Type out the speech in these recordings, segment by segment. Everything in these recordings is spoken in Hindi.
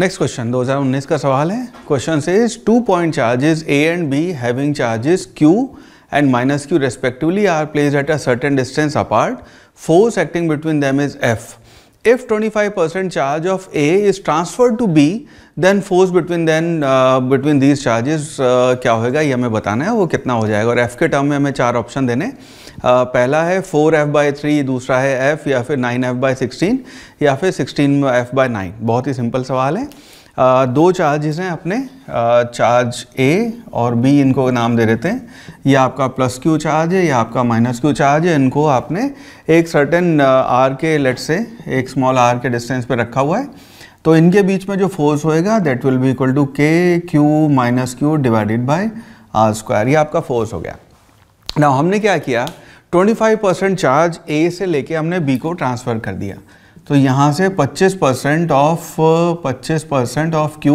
नेक्स्ट क्वेश्चन 2019 का सवाल है क्वेश्चन से is two point charges A and B having charges Q and minus Q respectively are placed at a certain distance apart force acting between them is F if 25% charge of A is transferred to B, then force between then uh, between these charges uh, क्या होएगा ये हमें बताना है वो कितना हो जाएगा और F के टर्म में हमें चार ऑप्शन देने uh, पहला है 4F एफ बाई थ्री दूसरा है F या फिर 9F एफ बाई सिक्सटीन या फिर 16F एफ बाई नाइन बहुत ही सिंपल सवाल है दो चार्जेस हैं अपने चार्ज ए और बी इनको नाम दे देते हैं ये आपका प्लस क्यू चार्ज है या आपका माइनस क्यू चार्ज है इनको आपने एक सर्टेन आर के लेट से एक स्मॉल आर के डिस्टेंस पे रखा हुआ है तो इनके बीच में जो फोर्स होएगा that will be equal to K Q minus Q divided by R square ये आपका फोर्स हो गया ना हमने क्या किया 25 परसेंट चार्ज ए से लेके हमने बी को ट्रांसफ़र कर दिया तो यहाँ से 25 परसेंट ऑफ पच्चीस परसेंट ऑफ क्यू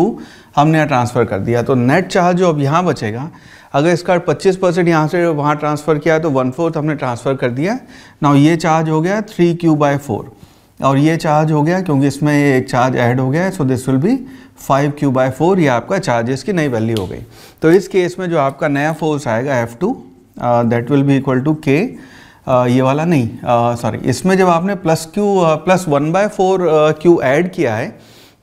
हमने यहाँ ट्रांसफ़र कर दिया तो नेट चार्ज जो अब यहाँ बचेगा अगर इसका 25 परसेंट यहाँ से वहाँ ट्रांसफ़र किया तो वन फोर्थ हमने ट्रांसफ़र कर दिया ना ये चार्ज हो गया थ्री क्यू बाई फोर और ये चार्ज हो गया क्योंकि इसमें एक चार्ज ऐड हो गया है so this will be five Q by four ये आपका चार्जेस की नई वैल्यू हो गई तो इस केस में जो आपका नया फोर्स आएगा F two that will be equal to K ये वाला नहीं सॉरी इसमें जब आपने plus Q plus one by four Q add किया है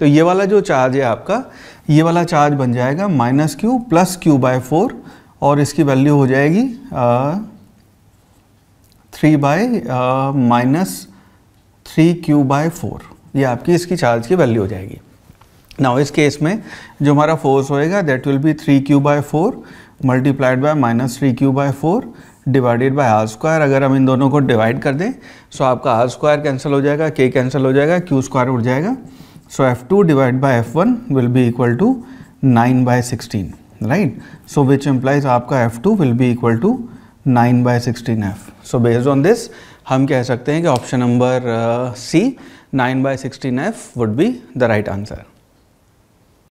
तो ये वाला जो चार्ज है आपका ये वाला चार्ज बन जाएगा minus Q plus Q by four और इसकी वैल्यू हो जाएगी three by minus three Q by four ये आपकी इसकी चार्ज की वैल्यू हो जाएगी नाउ इस केस में जो हमारा फोर्स होएगा that will be three Q by four multiplied by minus three Q by four divided by R square अगर हम इन दोनों को डिवाइड कर दें सो आपका आर स्क्वायर कैंसिल हो जाएगा के कैंसिल हो जाएगा क्यू स्क्वायर उठ जाएगा so F two divide by F one will be equal to nine by sixteen right so which implies आपका F two will be equal to nine by sixteen F so based on this हम कह सकते हैं कि option number C nine by sixteen F would be the right answer